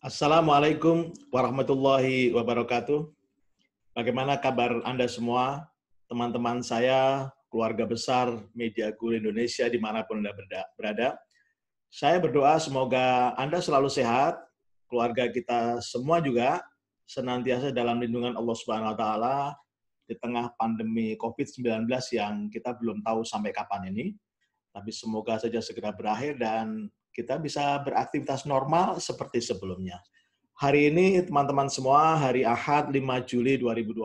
Assalamualaikum warahmatullahi wabarakatuh. Bagaimana kabar Anda semua? Teman-teman saya, keluarga besar Media Guru Indonesia dimanapun Anda berada. Saya berdoa semoga Anda selalu sehat, keluarga kita semua juga senantiasa dalam lindungan Allah Subhanahu wa taala di tengah pandemi COVID-19 yang kita belum tahu sampai kapan ini. Tapi semoga saja segera berakhir dan kita bisa beraktivitas normal seperti sebelumnya. Hari ini teman-teman semua hari Ahad 5 Juli 2020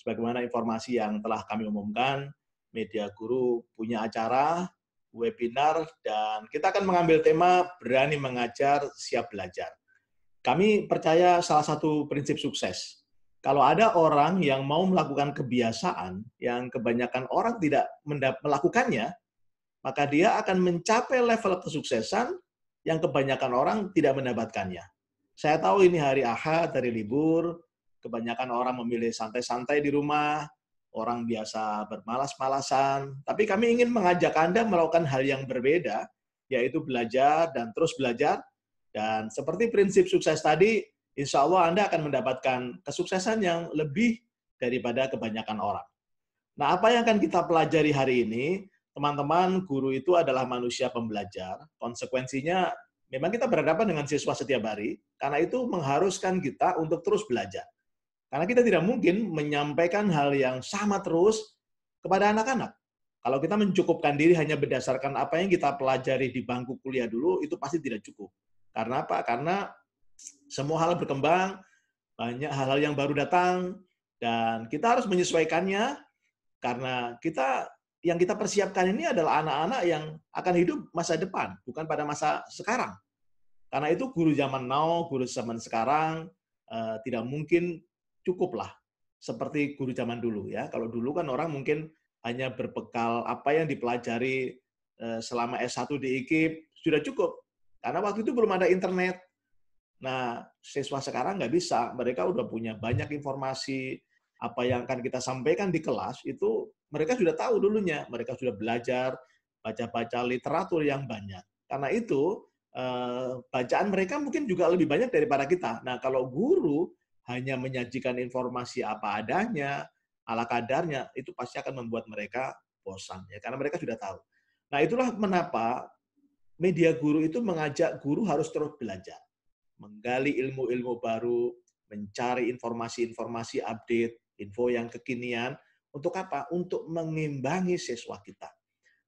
sebagaimana informasi yang telah kami umumkan, Media Guru punya acara webinar dan kita akan mengambil tema berani mengajar, siap belajar. Kami percaya salah satu prinsip sukses kalau ada orang yang mau melakukan kebiasaan yang kebanyakan orang tidak melakukannya, maka dia akan mencapai level kesuksesan yang kebanyakan orang tidak mendapatkannya. Saya tahu ini hari Ahad, hari libur, kebanyakan orang memilih santai-santai di rumah, orang biasa bermalas-malasan, tapi kami ingin mengajak Anda melakukan hal yang berbeda, yaitu belajar dan terus belajar, dan seperti prinsip sukses tadi, insya Allah Anda akan mendapatkan kesuksesan yang lebih daripada kebanyakan orang. Nah, apa yang akan kita pelajari hari ini? teman-teman, guru itu adalah manusia pembelajar. Konsekuensinya, memang kita berhadapan dengan siswa setiap hari, karena itu mengharuskan kita untuk terus belajar. Karena kita tidak mungkin menyampaikan hal yang sama terus kepada anak-anak. Kalau kita mencukupkan diri hanya berdasarkan apa yang kita pelajari di bangku kuliah dulu, itu pasti tidak cukup. Karena apa? Karena semua hal berkembang, banyak hal-hal yang baru datang, dan kita harus menyesuaikannya karena kita yang kita persiapkan ini adalah anak-anak yang akan hidup masa depan, bukan pada masa sekarang. Karena itu guru zaman now, guru zaman sekarang eh, tidak mungkin cukuplah seperti guru zaman dulu ya. Kalau dulu kan orang mungkin hanya berbekal apa yang dipelajari eh, selama S1 di IKIP sudah cukup. Karena waktu itu belum ada internet. Nah, siswa sekarang nggak bisa. Mereka udah punya banyak informasi, apa yang akan kita sampaikan di kelas itu mereka sudah tahu dulunya, mereka sudah belajar baca-baca literatur yang banyak. Karena itu eh, bacaan mereka mungkin juga lebih banyak daripada kita. Nah, kalau guru hanya menyajikan informasi apa adanya, ala kadarnya, itu pasti akan membuat mereka bosan ya, karena mereka sudah tahu. Nah, itulah kenapa media guru itu mengajak guru harus terus belajar, menggali ilmu-ilmu baru, mencari informasi-informasi update info yang kekinian. Untuk apa? Untuk mengimbangi siswa kita.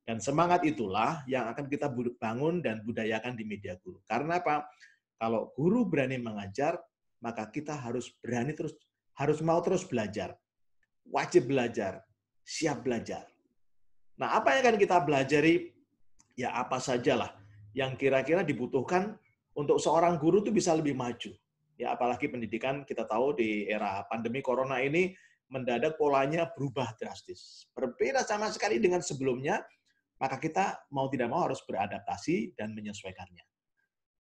Dan semangat itulah yang akan kita bangun dan budayakan di media guru. Karena apa? Kalau guru berani mengajar, maka kita harus berani terus, harus mau terus belajar. Wajib belajar, siap belajar. Nah, apa yang akan kita belajari? Ya apa sajalah yang kira-kira dibutuhkan untuk seorang guru itu bisa lebih maju. Ya apalagi pendidikan kita tahu di era pandemi corona ini mendadak polanya berubah drastis. Berbeda sama sekali dengan sebelumnya, maka kita mau tidak mau harus beradaptasi dan menyesuaikannya.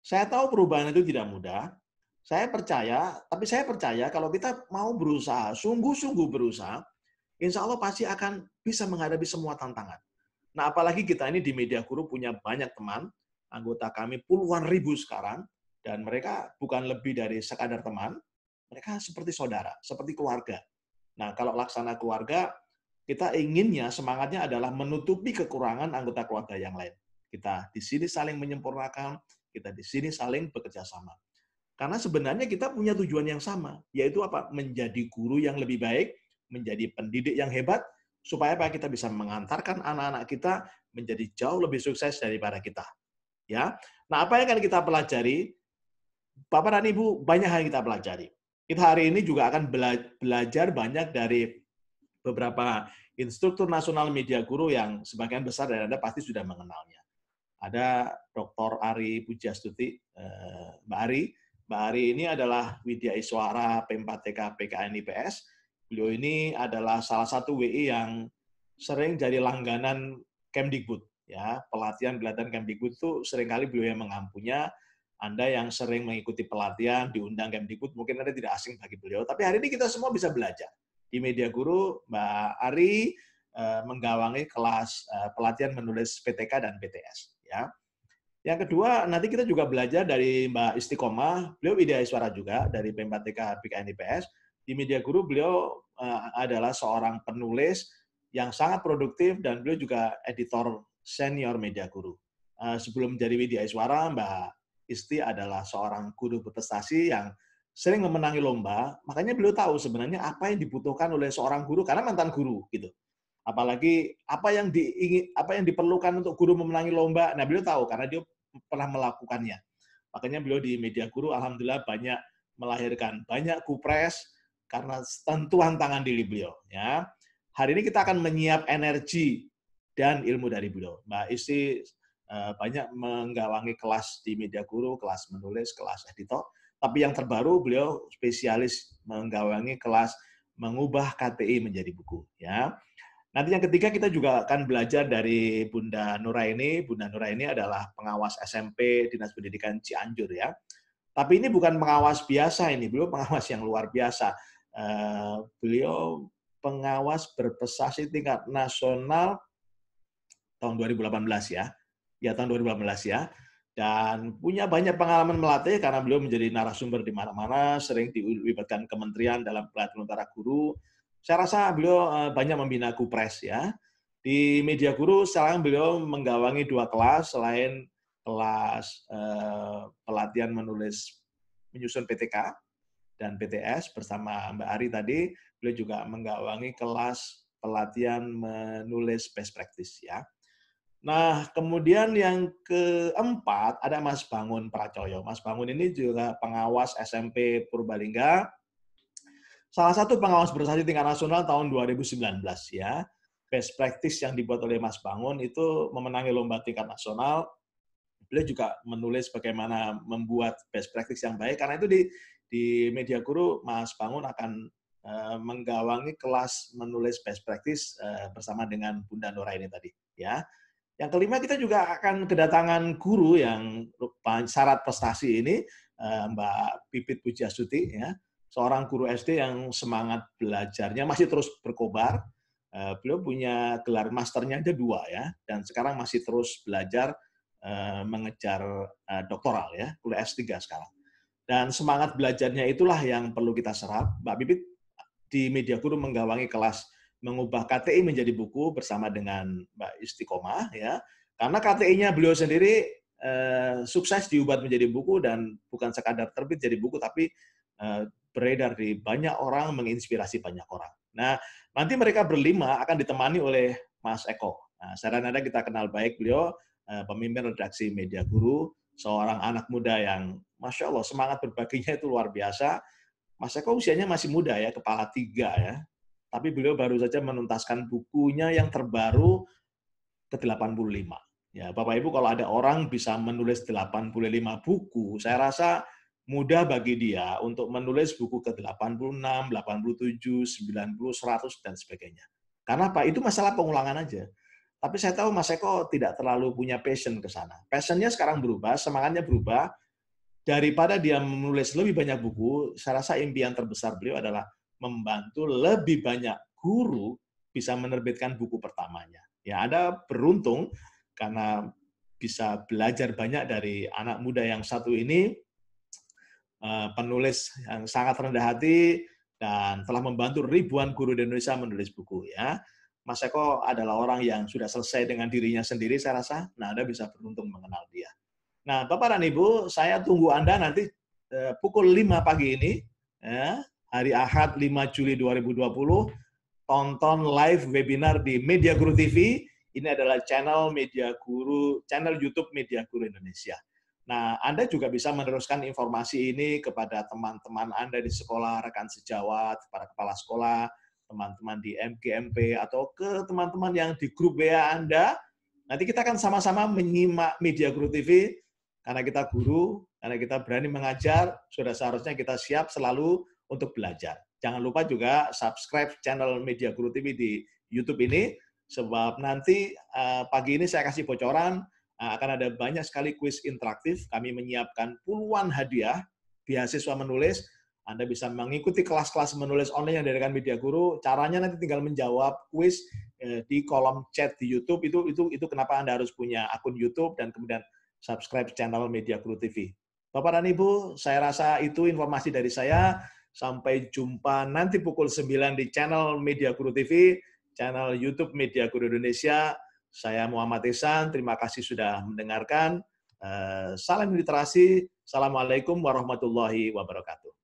Saya tahu perubahan itu tidak mudah. Saya percaya, tapi saya percaya kalau kita mau berusaha, sungguh-sungguh berusaha, insya Allah pasti akan bisa menghadapi semua tantangan. Nah, apalagi kita ini di Media Guru punya banyak teman, anggota kami puluhan ribu sekarang, dan mereka bukan lebih dari sekadar teman, mereka seperti saudara, seperti keluarga. Nah, kalau laksana keluarga, kita inginnya semangatnya adalah menutupi kekurangan anggota keluarga yang lain. Kita di sini saling menyempurnakan, kita di sini saling bekerja sama. Karena sebenarnya kita punya tujuan yang sama, yaitu apa? Menjadi guru yang lebih baik, menjadi pendidik yang hebat, supaya apa? Kita bisa mengantarkan anak-anak kita menjadi jauh lebih sukses daripada kita. Ya. Nah, apa yang akan kita pelajari? Bapak dan Ibu, banyak hal yang kita pelajari. Kita hari ini juga akan bela belajar banyak dari beberapa instruktur nasional media guru yang sebagian besar dari Anda pasti sudah mengenalnya. Ada Dr. Ari Pujastuti, eh, Mbak Ari. Mbak Ari ini adalah Widya Iswara P4TK PKN IPS. Beliau ini adalah salah satu WI yang sering jadi langganan Kemdikbud. Ya, pelatihan pelatihan Kemdikbud itu seringkali beliau yang mengampunya anda yang sering mengikuti pelatihan, diundang Kemdikbud, mungkin Anda tidak asing bagi beliau. Tapi hari ini kita semua bisa belajar. Di Media Guru, Mbak Ari eh, menggawangi kelas eh, pelatihan menulis PTK dan PTS. Ya. Yang kedua, nanti kita juga belajar dari Mbak Istiqomah, beliau Widya suara juga, dari P4TK IPS. Di Media Guru, beliau eh, adalah seorang penulis yang sangat produktif dan beliau juga editor senior Media Guru. sebelum menjadi Widya Iswara, Mbak istri adalah seorang guru berprestasi yang sering memenangi lomba, makanya beliau tahu sebenarnya apa yang dibutuhkan oleh seorang guru karena mantan guru gitu. Apalagi apa yang diingin apa yang diperlukan untuk guru memenangi lomba, nah beliau tahu karena dia pernah melakukannya. Makanya beliau di media guru alhamdulillah banyak melahirkan banyak kupres karena tentuan tangan diri beliau ya. Hari ini kita akan menyiap energi dan ilmu dari beliau. Mbak Isti Eh, banyak menggalangi kelas di media guru, kelas menulis, kelas editor. Tapi yang terbaru beliau spesialis menggalangi kelas mengubah KTI menjadi buku. Ya. Nanti yang ketiga kita juga akan belajar dari Bunda Nuraini. Bunda Nuraini adalah pengawas SMP Dinas Pendidikan Cianjur ya. Tapi ini bukan pengawas biasa ini, beliau pengawas yang luar biasa. Eh, beliau pengawas berprestasi tingkat nasional tahun 2018 ya ya tahun 2018 ya. Dan punya banyak pengalaman melatih karena beliau menjadi narasumber di mana-mana, sering dilibatkan kementerian dalam pelatihan antara guru. Saya rasa beliau eh, banyak membina kupres ya. Di Media Guru sekarang beliau menggawangi dua kelas selain kelas eh, pelatihan menulis menyusun PTK dan PTS bersama Mbak Ari tadi, beliau juga menggawangi kelas pelatihan menulis best practice ya. Nah, kemudian yang keempat ada Mas Bangun Pracoyo. Mas Bangun ini juga pengawas SMP Purbalingga. Salah satu pengawas bersaji tingkat nasional tahun 2019 ya. Best practice yang dibuat oleh Mas Bangun itu memenangi lomba tingkat nasional. Beliau juga menulis bagaimana membuat best practice yang baik karena itu di di Media Guru Mas Bangun akan uh, menggawangi kelas menulis best practice uh, bersama dengan Bunda Nora ini tadi ya. Yang kelima kita juga akan kedatangan guru yang syarat prestasi ini eh, Mbak Pipit Pujiastuti ya, seorang guru SD yang semangat belajarnya masih terus berkobar. Eh, beliau punya gelar masternya ada dua ya, dan sekarang masih terus belajar eh, mengejar doktoral ya, kuliah S3 sekarang. Dan semangat belajarnya itulah yang perlu kita serap. Mbak Pipit di Media Guru menggawangi kelas mengubah KTI menjadi buku bersama dengan Mbak Istiqomah ya. Karena KTI-nya beliau sendiri eh, sukses diubah menjadi buku dan bukan sekadar terbit jadi buku tapi eh, beredar di banyak orang, menginspirasi banyak orang. Nah, nanti mereka berlima akan ditemani oleh Mas Eko. Nah, saran Anda kita kenal baik beliau eh, pemimpin redaksi Media Guru, seorang anak muda yang Masya Allah semangat berbaginya itu luar biasa. Mas Eko usianya masih muda ya, kepala tiga ya. Tapi beliau baru saja menuntaskan bukunya yang terbaru ke-85. Ya, Bapak Ibu kalau ada orang bisa menulis 85 buku, saya rasa mudah bagi dia untuk menulis buku ke-86, 87, 90, 100 dan sebagainya. Karena apa? Itu masalah pengulangan aja. Tapi saya tahu Mas Eko tidak terlalu punya passion ke sana. Passionnya sekarang berubah, semangatnya berubah. Daripada dia menulis lebih banyak buku, saya rasa impian terbesar beliau adalah membantu lebih banyak guru bisa menerbitkan buku pertamanya. Ya, ada beruntung karena bisa belajar banyak dari anak muda yang satu ini, eh, penulis yang sangat rendah hati dan telah membantu ribuan guru di Indonesia menulis buku. Ya, Mas Eko adalah orang yang sudah selesai dengan dirinya sendiri, saya rasa. Nah, Anda bisa beruntung mengenal dia. Nah, Bapak dan Ibu, saya tunggu Anda nanti eh, pukul 5 pagi ini. Ya, hari Ahad 5 Juli 2020. Tonton live webinar di Media Guru TV. Ini adalah channel Media Guru, channel YouTube Media Guru Indonesia. Nah, Anda juga bisa meneruskan informasi ini kepada teman-teman Anda di sekolah, rekan sejawat, para kepala sekolah, teman-teman di MGMP, atau ke teman-teman yang di grup WA Anda. Nanti kita akan sama-sama menyimak Media Guru TV, karena kita guru, karena kita berani mengajar, sudah seharusnya kita siap selalu untuk belajar. Jangan lupa juga subscribe channel Media Guru TV di YouTube ini, sebab nanti eh, pagi ini saya kasih bocoran, eh, akan ada banyak sekali kuis interaktif. Kami menyiapkan puluhan hadiah, beasiswa menulis, anda bisa mengikuti kelas-kelas menulis online yang diadakan Media Guru. Caranya nanti tinggal menjawab kuis eh, di kolom chat di YouTube. Itu itu itu kenapa Anda harus punya akun YouTube dan kemudian subscribe channel Media Guru TV. Bapak dan Ibu, saya rasa itu informasi dari saya. Sampai jumpa nanti pukul 9 di channel Media Guru TV, channel YouTube Media Guru Indonesia. Saya Muhammad isan terima kasih sudah mendengarkan. Eh, salam literasi, Assalamualaikum warahmatullahi wabarakatuh.